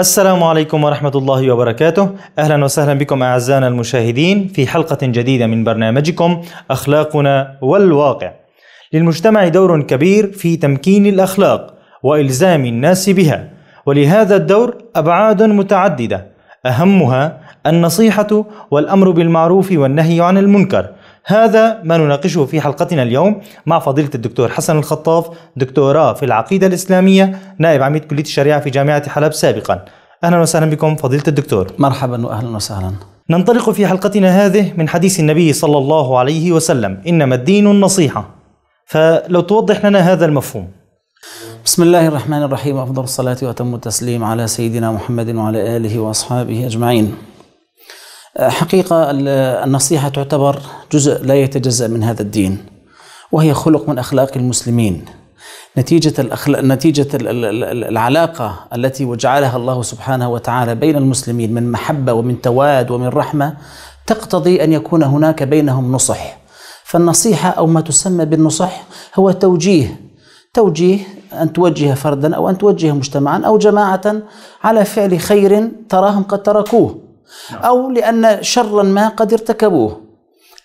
السلام عليكم ورحمة الله وبركاته أهلا وسهلا بكم أعزائنا المشاهدين في حلقة جديدة من برنامجكم أخلاقنا والواقع للمجتمع دور كبير في تمكين الأخلاق وإلزام الناس بها ولهذا الدور أبعاد متعددة أهمها النصيحة والأمر بالمعروف والنهي عن المنكر هذا ما نناقشه في حلقتنا اليوم مع فضيلة الدكتور حسن الخطاف دكتوراه في العقيدة الإسلامية نائب عميد كلية الشريعة في جامعة حلب سابقا أهلا وسهلا بكم فضيلة الدكتور مرحبا وأهلا وسهلا ننطلق في حلقتنا هذه من حديث النبي صلى الله عليه وسلم إنما الدين النصيحة فلو توضح لنا هذا المفهوم بسم الله الرحمن الرحيم أفضل الصلاة وأتم التسليم على سيدنا محمد وعلى آله وأصحابه أجمعين حقيقة النصيحة تعتبر جزء لا يتجزأ من هذا الدين وهي خلق من أخلاق المسلمين نتيجة الأخلاق نتيجة العلاقة التي وجعلها الله سبحانه وتعالى بين المسلمين من محبة ومن تواد ومن رحمة تقتضي أن يكون هناك بينهم نصح فالنصيحة أو ما تسمى بالنصح هو توجيه توجيه أن توجه فردا أو أن توجه مجتمعا أو جماعة على فعل خير تراهم قد تركوه نعم. أو لأن شرا ما قد ارتكبوه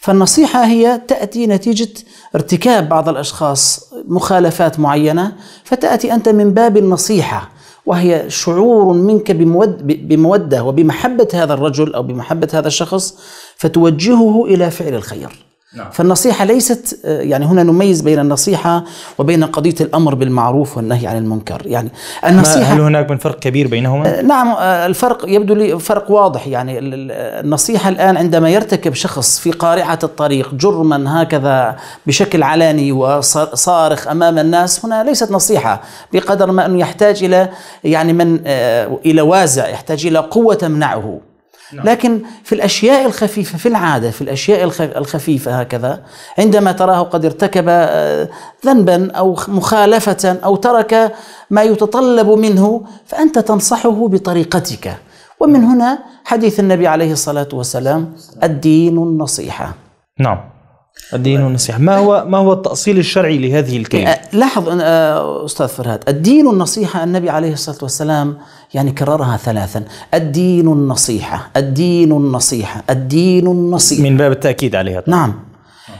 فالنصيحة هي تأتي نتيجة ارتكاب بعض الأشخاص مخالفات معينة فتأتي أنت من باب النصيحة وهي شعور منك بمود بمودة وبمحبة هذا الرجل أو بمحبة هذا الشخص فتوجهه إلى فعل الخير نعم. فالنصيحة ليست آه، يعني هنا نميز بين النصيحة وبين قضية الأمر بالمعروف والنهي عن المنكر يعني النصيحة هل هناك من فرق كبير بينهما؟ آه، نعم آه، الفرق يبدو لي فرق واضح يعني النصيحة الآن عندما يرتكب شخص في قارعة الطريق جرما هكذا بشكل علني وصارخ أمام الناس هنا ليست نصيحة بقدر ما أنه يحتاج إلى يعني من إلى وازع يحتاج إلى قوة تمنعه نعم. لكن في الأشياء الخفيفة في العادة في الأشياء الخفيفة هكذا عندما تراه قد ارتكب آه، ذنبا أو مخالفة أو ترك ما يتطلب منه فأنت تنصحه بطريقتك ومن نعم. هنا حديث النبي عليه الصلاة والسلام الدين النصيحة نعم الدين طيب. والنصيحة ما هو ما هو التأصيل الشرعي لهذه الكلمة؟ لاحظ أستاذ فرهاد الدين والنصيحة النبي عليه الصلاة والسلام يعني كررها ثلاثا الدين النصيحة الدين النصيحة الدين النصيحة من باب التأكيد عليها طبعا. نعم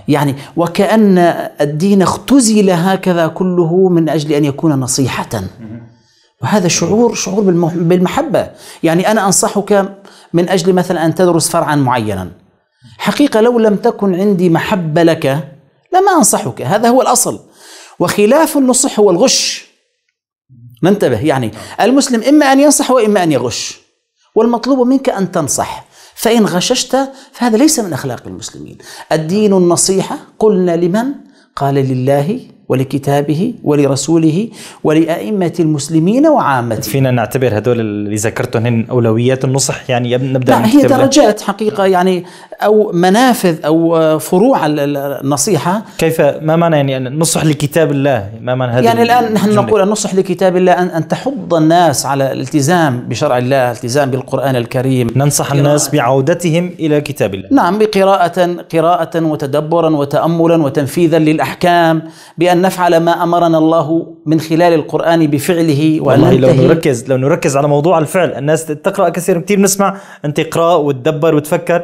يعني وكأن الدين اختزل هكذا كله من أجل أن يكون نصيحة وهذا شعور شعور بالمحبة يعني أنا أنصحك من أجل مثلا أن تدرس فرعا معينا حقيقة لو لم تكن عندي محبة لك لما أنصحك هذا هو الأصل وخلاف النصح هو الغش ننتبه يعني المسلم إما أن ينصح وإما أن يغش والمطلوب منك أن تنصح فإن غششت فهذا ليس من أخلاق المسلمين الدين النصيحة قلنا لمن؟ قال لله ولكتابه ولرسوله ولأئمة المسلمين وعامته فينا نعتبر هذول اللي ذكرتهم هن أولويات النصح يعني نبدأ لا هي درجات حقيقة يعني أو منافذ أو آه، فروع النصيحة كيف ما معنى يعني النصح لكتاب الله ما معنى هذا يعني الآن نحن نقول النصح لكتاب الله أن, أن تحض الناس على الالتزام بشرع الله الالتزام بالقرآن الكريم ننصح الناس بعودتهم إلى كتاب الله نعم بقراءة قراءة وتدبرا وتأملا وتنفيذا للأحكام بأن بأن نفعل ما أمرنا الله من خلال القرآن بفعله وأن والله لو نركز لو نركز على موضوع الفعل الناس تقرأ كثير كثير نسمع أنت اقرأ وتدبر وتفكر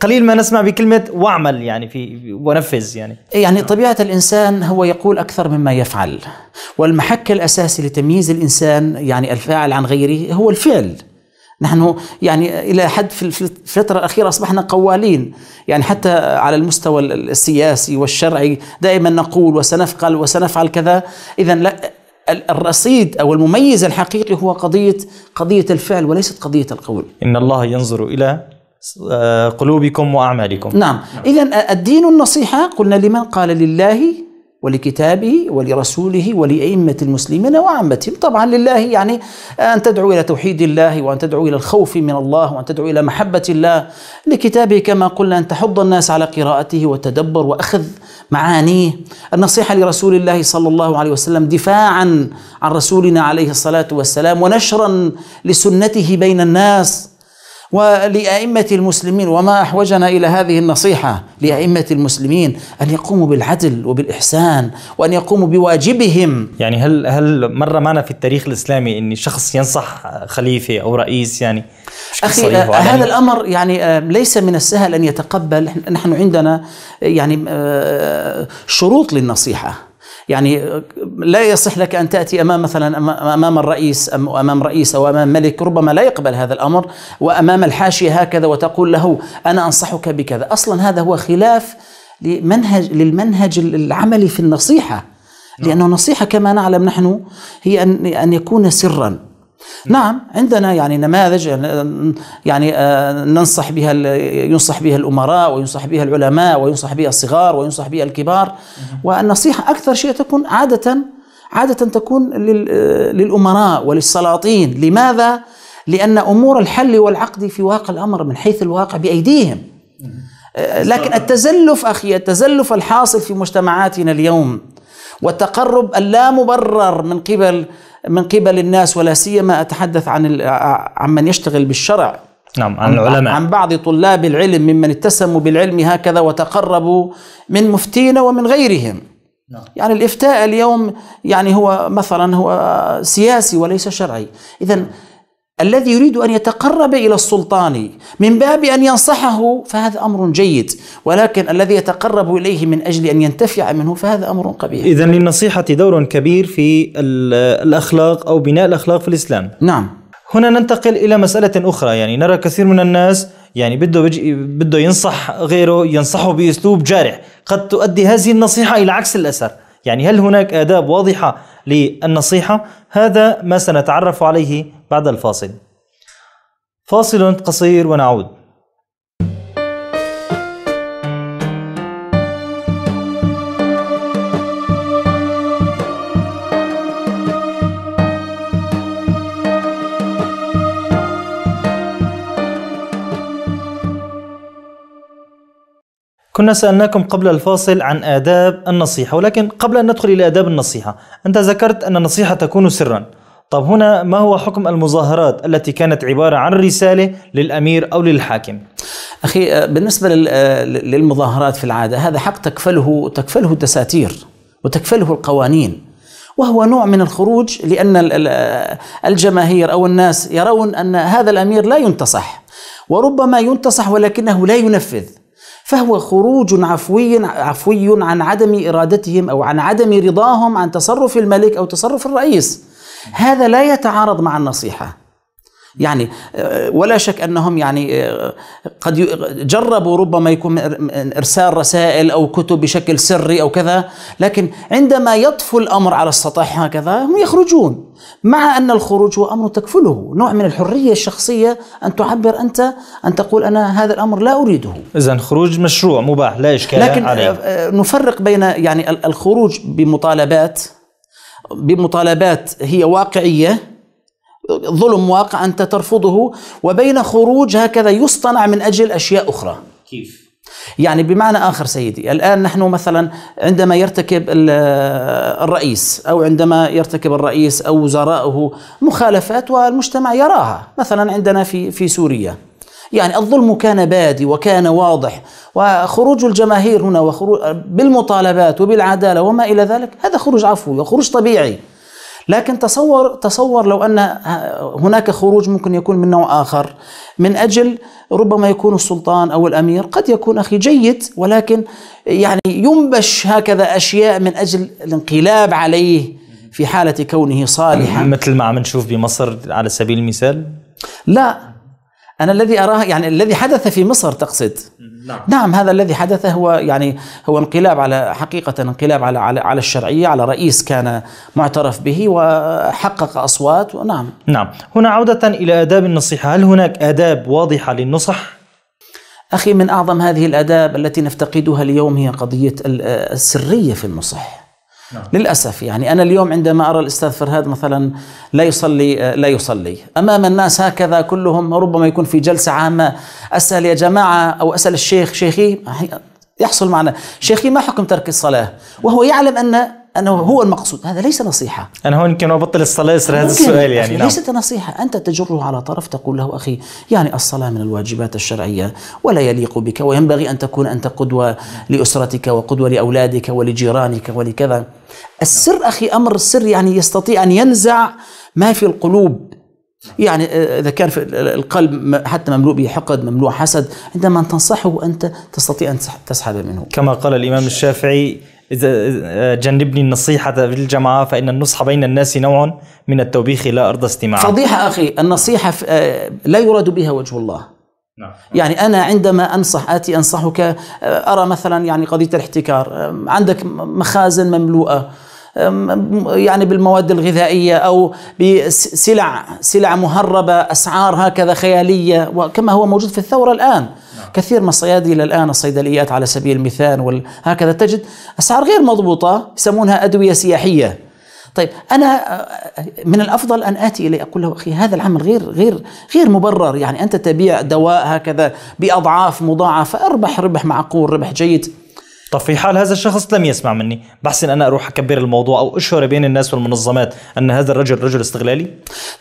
قليل ما نسمع بكلمة واعمل يعني في ونفذ يعني إيه، يعني طبيعة الإنسان هو يقول أكثر مما يفعل والمحك الأساسي لتمييز الإنسان يعني الفاعل عن غيره هو الفعل نحن يعني الى حد في الفتره الاخيره اصبحنا قوالين يعني حتى على المستوى السياسي والشرعي دائما نقول وسنفعل وسنفعل كذا اذا لا الرصيد او المميز الحقيقي هو قضيه قضيه الفعل وليست قضيه القول ان الله ينظر الى آه، قلوبكم واعمالكم نعم, نعم. اذا آه، الدين النصيحه قلنا لمن قال لله ولكتابه ولرسوله ولأئمة المسلمين وعامتهم طبعا لله يعني أن تدعو إلى توحيد الله وأن تدعو إلى الخوف من الله وأن تدعو إلى محبة الله لكتابه كما قلنا أن تحض الناس على قراءته والتدبر وأخذ معانيه النصيحة لرسول الله صلى الله عليه وسلم دفاعا عن رسولنا عليه الصلاة والسلام ونشرا لسنته بين الناس ولأئمة المسلمين وما أحوجنا إلى هذه النصيحة لأئمة المسلمين أن يقوموا بالعدل وبالإحسان وأن يقوموا بواجبهم يعني هل هل مرة معنا في التاريخ الإسلامي أن شخص ينصح خليفة أو رئيس يعني أخي آه، هذا الأمر يعني آه، ليس من السهل أن يتقبل نحن عندنا يعني آه، شروط للنصيحة يعني لا يصح لك أن تأتي أمام مثلا أمام الرئيس أو أمام رئيس أو أمام ملك ربما لا يقبل هذا الأمر وأمام الحاشية هكذا وتقول له أنا أنصحك بكذا أصلا هذا هو خلاف لمنهج للمنهج العملي في النصيحة لأن النصيحة نعم. كما نعلم نحن هي أن أن يكون سرا نعم. نعم عندنا يعني نماذج يعني آه، ننصح بها ينصح بها الامراء وينصح بها العلماء وينصح بها الصغار وينصح بها الكبار والنصيحه اكثر شيء تكون عاده عاده تكون للامراء وللسلاطين لماذا لان امور الحل والعقد في واقع الامر من حيث الواقع بايديهم آه، لكن التزلف اخي التزلف الحاصل في مجتمعاتنا اليوم والتقرب اللامبرر من قبل من قبل الناس ولا سيما اتحدث عن عن من يشتغل بالشرع نعم عن العلماء عن بعض طلاب العلم ممن اتسموا بالعلم هكذا وتقربوا من مفتينا ومن غيرهم نعم. يعني الافتاء اليوم يعني هو مثلا هو سياسي وليس شرعي اذا الذي يريد ان يتقرب الى السلطان من باب ان ينصحه فهذا امر جيد ولكن الذي يتقرب اليه من اجل ان ينتفع منه فهذا امر قبيح. اذا للنصيحه دور كبير في الاخلاق او بناء الاخلاق في الاسلام. نعم. هنا ننتقل الى مساله اخرى يعني نرى كثير من الناس يعني بده بج... بده ينصح غيره ينصحه باسلوب جارح قد تؤدي هذه النصيحه الى عكس الاثر. يعني هل هناك آداب واضحة للنصيحة؟ هذا ما سنتعرف عليه بعد الفاصل فاصل قصير ونعود كنا سألناكم قبل الفاصل عن آداب النصيحة ولكن قبل أن ندخل إلى آداب النصيحة أنت ذكرت أن النصيحة تكون سرا طب هنا ما هو حكم المظاهرات التي كانت عبارة عن رسالة للأمير أو للحاكم؟ أخي آه، بالنسبة آه، للمظاهرات في العادة هذا حق تكفله تكفله الدساتير وتكفله القوانين وهو نوع من الخروج لأن آه، الجماهير أو الناس يرون أن هذا الأمير لا ينتصح وربما ينتصح ولكنه لا ينفذ فهو خروج عفوي عفوي عن عدم ارادتهم او عن عدم رضاهم عن تصرف الملك او تصرف الرئيس هذا لا يتعارض مع النصيحه يعني آه، ولا شك انهم يعني آه، قد جربوا ربما يكون ارسال رسائل او كتب بشكل سري او كذا لكن عندما يطفو الامر على السطح هكذا هم يخرجون مع ان الخروج هو امر تكفله نوع من الحريه الشخصيه ان تعبر انت ان تقول انا هذا الامر لا اريده اذا خروج مشروع مباح لا اشكال لكن عليه. آه، نفرق بين يعني الخروج بمطالبات بمطالبات هي واقعيه ظلم واقع انت ترفضه وبين خروج هكذا يصطنع من اجل اشياء اخرى كيف يعني بمعنى اخر سيدي الان نحن مثلا عندما يرتكب الرئيس او عندما يرتكب الرئيس او وزراءه مخالفات والمجتمع يراها مثلا عندنا في في سوريا يعني الظلم كان بادي وكان واضح وخروج الجماهير هنا وخروج بالمطالبات وبالعداله وما الى ذلك هذا خروج عفوي وخروج طبيعي لكن تصور تصور لو ان هناك خروج ممكن يكون من نوع اخر من اجل ربما يكون السلطان او الامير قد يكون اخي جيد ولكن يعني ينبش هكذا اشياء من اجل الانقلاب عليه في حاله كونه صالحا مثل ما عم نشوف بمصر على سبيل المثال لا أنا الذي أراه يعني الذي حدث في مصر تقصد نعم. نعم هذا الذي حدث هو يعني هو انقلاب على حقيقة انقلاب على على, على الشرعية على رئيس كان معترف به وحقق أصوات ونعم نعم هنا عودة إلى آداب النصيحة هل هناك آداب واضحة للنصح؟ أخي من أعظم هذه الآداب التي نفتقدها اليوم هي قضية السرية في النصح نعم. للاسف يعني انا اليوم عندما ارى الاستاذ فرهاد مثلا لا يصلي آه، لا يصلي امام الناس هكذا كلهم ربما يكون في جلسه عامه اسال يا جماعه او اسال الشيخ شيخي يحصل معنا شيخي ما حكم ترك الصلاه وهو يعلم ان انه هو المقصود هذا ليس نصيحه انا هون يمكن ابطل الصلاه يصير هذا السؤال يعني نعم. ليست نصيحه انت تجره على طرف تقول له اخي يعني الصلاه من الواجبات الشرعيه ولا يليق بك وينبغي ان تكون انت قدوه لاسرتك وقدوه لاولادك ولجيرانك ولكذا السر أخي أمر السر يعني يستطيع أن ينزع ما في القلوب يعني آه، إذا كان في القلب حتى مملوء بحقد مملوء حسد عندما تنصحه أنت تستطيع أن تسحب منه كما قال الإمام الشافعي إذا آه، جنبني النصيحة بالجماعة فإن النصح بين الناس نوع من التوبيخ لا أرضى استماع فضيحة أخي النصيحة آه، لا يراد بها وجه الله نعم. يعني أنا عندما أنصح آتي أنصحك أرى مثلا يعني قضية الاحتكار عندك مخازن مملوءة يعني بالمواد الغذائية أو بسلع سلع مهربة أسعار هكذا خيالية وكما هو موجود في الثورة الآن نعم. كثير من الصيادلة الآن الصيدليات على سبيل المثال وهكذا تجد أسعار غير مضبوطة يسمونها أدوية سياحية طيب انا من الافضل ان اتي اليه اقول له اخي هذا العمل غير غير غير مبرر يعني انت تبيع دواء هكذا باضعاف مضاعفه اربح ربح معقول ربح جيد طب في حال هذا الشخص لم يسمع مني بحسن أنا أروح أكبر الموضوع أو أشهر بين الناس والمنظمات أن هذا الرجل رجل استغلالي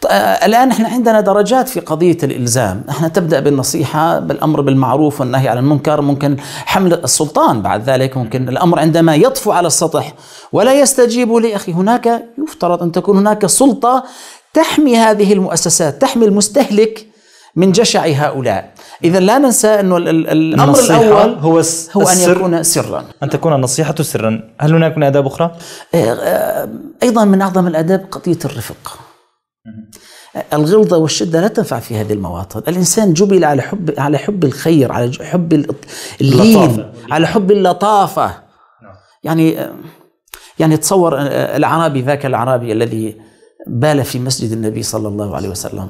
طيب، آه، الآن إحنا عندنا درجات في قضية الإلزام إحنا تبدأ بالنصيحة بالأمر بالمعروف والنهي عن المنكر ممكن حمل السلطان بعد ذلك ممكن الأمر عندما يطفو على السطح ولا يستجيب لي أخي هناك يفترض أن تكون هناك سلطة تحمي هذه المؤسسات تحمي المستهلك من جشع هؤلاء إذا لا ننسى أنه الأمر الأول هو, هو أن يكون سرا أن تكون النصيحة سرا هل هناك آداب أخرى؟ إيه، آه، أيضا من أعظم الآداب قضية الرفق الغلظة والشدة لا تنفع في هذه المواطن الإنسان جبل على حب على حب الخير على حب اللين على حب اللطافة نعم. يعني آه، يعني تصور آه، العربي ذاك العربي الذي بال في مسجد النبي صلى الله عليه وسلم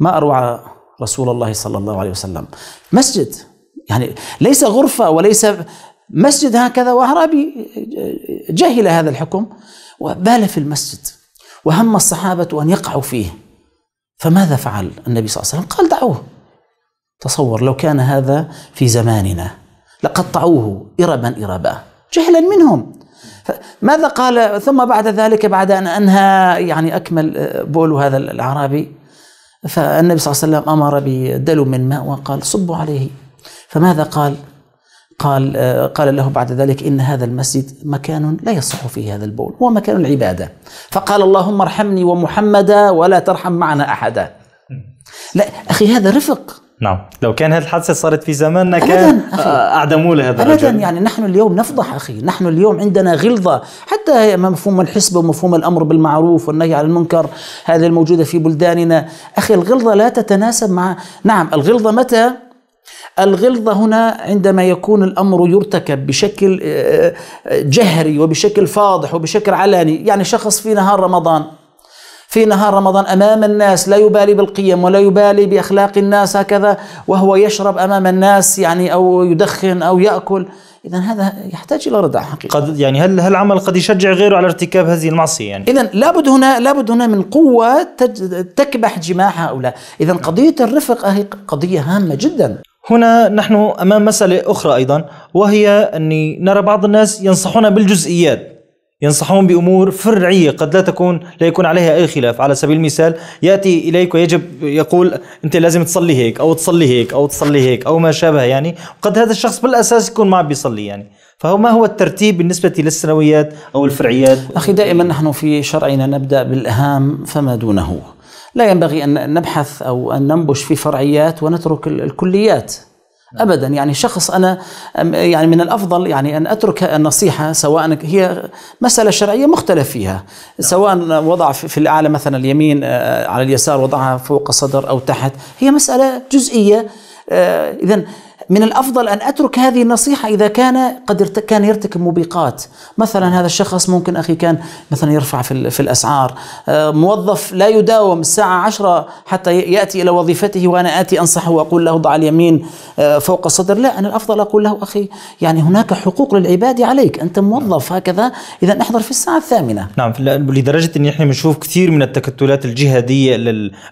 ما أروع رسول الله صلى الله عليه وسلم مسجد يعني ليس غرفة وليس مسجد هكذا وأعرابي جهل هذا الحكم وبال في المسجد وهم الصحابة أن يقعوا فيه فماذا فعل النبي صلى الله عليه وسلم قال دعوه تصور لو كان هذا في زماننا لقطعوه إربا إربا جهلا منهم ماذا قال ثم بعد ذلك بعد أن أنهى يعني أكمل آه، بول هذا الأعرابي فالنبي صلى الله عليه وسلم أمر بدلو من ماء وقال صبوا عليه فماذا قال قال آه، قال له بعد ذلك إن هذا المسجد مكان لا يصح فيه هذا البول هو مكان العبادة فقال اللهم ارحمني ومحمدا ولا ترحم معنا أحدا لا أخي هذا رفق نعم لو كان هذه الحادثه صارت في زماننا كان اعدموا له هذا ابدا يعني نحن اليوم نفضح اخي نحن اليوم عندنا غلظه حتى مفهوم الحسبه ومفهوم الامر بالمعروف والنهي عن المنكر هذه الموجوده في بلداننا اخي الغلظه لا تتناسب مع نعم الغلظه متى الغلظة هنا عندما يكون الأمر يرتكب بشكل آه، آه، جهري وبشكل فاضح وبشكل علني يعني شخص في نهار رمضان في نهار رمضان امام الناس لا يبالي بالقيم ولا يبالي باخلاق الناس هكذا وهو يشرب امام الناس يعني او يدخن او ياكل اذا هذا يحتاج الى ردع حقيقه قد يعني هل هل العمل قد يشجع غيره على ارتكاب هذه المعصيه يعني اذا لابد هنا لابد هنا من قوه تكبح جماح هؤلاء اذا نعم. قضيه الرفق هي قضيه هامه جدا هنا نحن امام مساله اخرى ايضا وهي اني نرى بعض الناس ينصحون بالجزئيات ينصحون بأمور فرعية قد لا تكون لا يكون عليها أي خلاف على سبيل المثال يأتي إليك ويجب يقول أنت لازم تصلي هيك أو تصلي هيك أو تصلي هيك أو ما شابه يعني قد هذا الشخص بالأساس يكون ما بيصلي يعني فهو ما هو الترتيب بالنسبة للسنويات أو الفرعيات أخي دائما نحن في شرعنا نبدأ بالأهم فما دونه لا ينبغي أن نبحث أو أن ننبش في فرعيات ونترك الكليات نعم. ابدا يعني شخص انا يعني من الافضل يعني ان اترك النصيحه سواء هي مساله شرعيه مختلف فيها نعم. سواء وضع في الاعلى مثلا اليمين آه، على اليسار وضعها فوق الصدر او تحت هي مساله جزئيه آه، اذا من الافضل ان اترك هذه النصيحه اذا كان قد كان يرتكب مبيقات مثلا هذا الشخص ممكن اخي كان مثلا يرفع في, في الاسعار، آه، موظف لا يداوم الساعه 10 حتى ياتي الى وظيفته وانا اتي انصحه واقول له ضع اليمين آه، فوق الصدر، لا انا الافضل اقول له اخي يعني هناك حقوق للعباد عليك، انت موظف هكذا، اذا احضر في الساعه الثامنه. نعم لدرجه ان احنا بنشوف كثير من التكتلات الجهاديه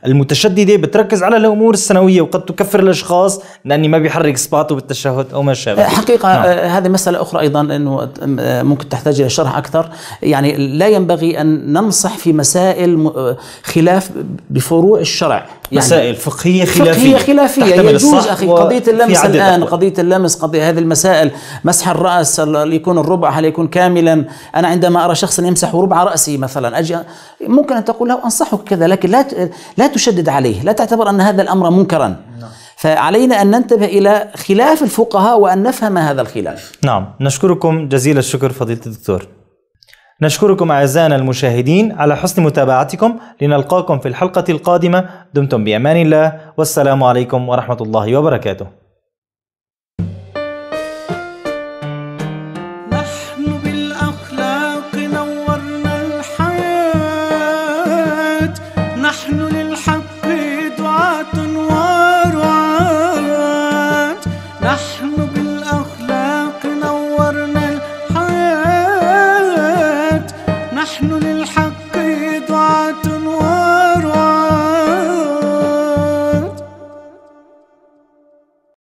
المتشدده بتركز على الامور السنويه وقد تكفر الاشخاص لاني ما بيحرك بالاسباط وبالتشهد ما شابه أه، حقيقه نعم. أه، هذه مساله اخرى ايضا انه أه، ممكن تحتاج الى شرح اكثر يعني لا ينبغي ان ننصح في مسائل خلاف بفروع الشرع يعني مسائل فقهيه خلافيه فقهيه خلافيه يجوز اخي قضيه اللمس الان أقوى. قضيه اللمس قضيه هذه المسائل مسح الراس هل يكون الربع هل يكون كاملا انا عندما ارى شخصا يمسح ربع راسه مثلا أجي ممكن ان تقول له انصحك كذا لكن لا لا تشدد عليه لا تعتبر ان هذا الامر منكرا نعم. فعلينا أن ننتبه إلى خلاف الفقهاء وأن نفهم هذا الخلاف نعم نشكركم جزيل الشكر فضيلة الدكتور نشكركم أعزائنا المشاهدين على حسن متابعتكم لنلقاكم في الحلقة القادمة دمتم بأمان الله والسلام عليكم ورحمة الله وبركاته